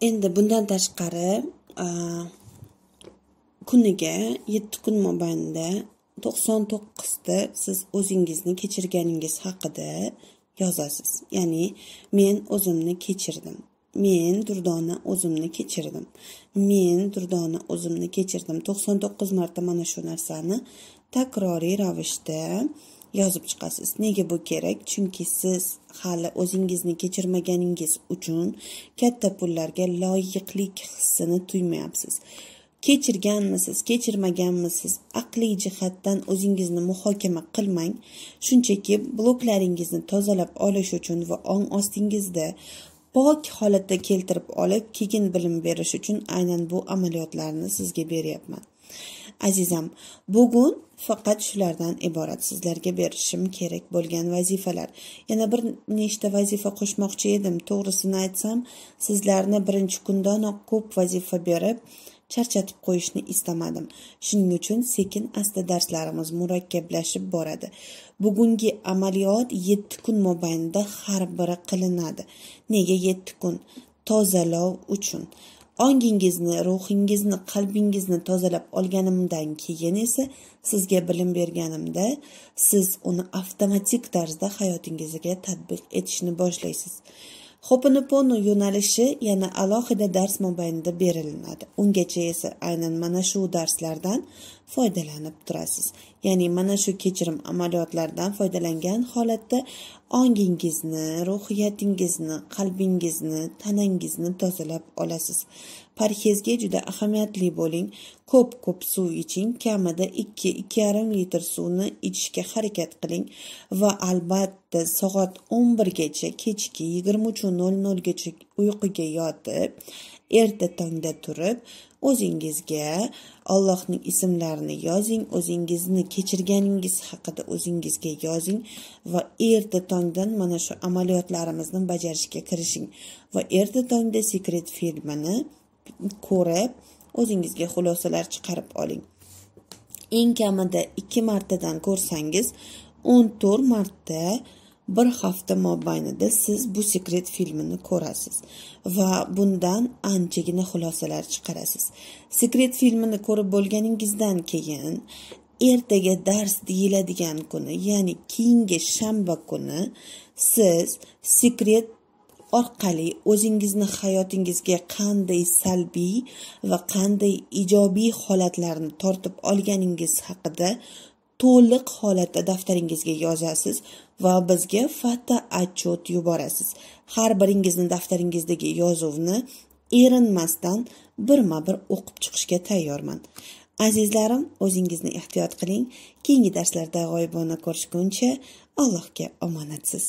endi bundan tashqari kuniga yetti kun mobaynida to'qson to'qqizta siz o'zingizni kechirganingiz haqida yozasiz ya'ni men o'zimni kechirdim men durdona o'zimni kechirdim men durdona o'zimni kechirdim to'qson to'qqiz marta mana shu narsani takroriy ravishda yozib chiqasiz nega bu kerak chunki siz hali o'zingizni kechirmaganingiz uchun katta pullarga loyiqlik hissini tuymayapsiz kechirganmisiz kechirmaganmisiz aqliy jihatdan o'zingizni muhokama qilmang shunchaki bloklaringizni tozalab olish uchun va ong ostingizda pok holatda keltirib olib keyin bilim berish uchun aynan bu amaliyotlarni sizga beryapman azizam bugun faqat shulardan iborat sizlarga berishim kerak bo'lgan vazifalar yana bir nechta vazifa qo'shmoqchi edim to'g'risini aytsam sizlarni birinchi kundanoq ko'p vazifa berib charchatib qo'yishni istamadim shuning uchun sekin asta darslarimiz murakkablashib boradi bugungi amaliyot yetti kun mobaynida har biri qilinadi nega yetti kun tozalov uchun ongingizni ruhingizni qalbingizni tozalab olganimdan keyin esa sizga bilim berganimda siz uni avtomatik tarzda hayotingizga tatbiq etishni boshlaysiz xoponopono yo'nalishi yana alohida dars mobaynida berilinadi ungacha esa aynan mana shu darslardan foydalanib turasiz ya'ni mana shu kechirim amaliyotlardan foydalangan holatda ongingizni ruhiyatingizni qalbingizni tanangizni tozalab olasiz parhezga juda ahamiyatli bo'ling ko'p ko'p suv iching kamida ikki ikki yarim litr suvni ichishga harakat qiling va albatta soat o'n birgacha kechki yigirma uch nol nolgacha uyquga yotib erta tongda turib o'zingizga ollohning ismlarini yozing o'zingizni kechirganingiz haqida o'zingizga yozing va erta tongdan mana shu amaliyotlarimizni bajarishga kirishing va erta tongda sekret filmini ko'rib o'zingizga xulosalar chiqarib oling eng kamida ikki martadan ko'rsangiz o'n to'rt marta bir hafta mobaynida siz bu sekret filmini ko'rasiz va bundan anchagina xulosalar chiqarasiz sekret filmini ko'rib bo'lganingizdan keyin ertaga dars deyiladigan kuni ya'ni keyingi shanba kuni siz sekret orqali o'zingizni hayotingizga qanday salbiy va qanday ijobiy holatlarni tortib olganingiz haqida to'liq holatda daftaringizga yozasiz va bizga fata отчет yuborasiz har biringizni daftaringizdagi yozuvni erinmasdan birma bir o'qib chiqishga tayyorman azizlarim o'zingizni ehtiyot qiling keyingi darslarda g'oyibona ko'rishguncha allohga omonatsiz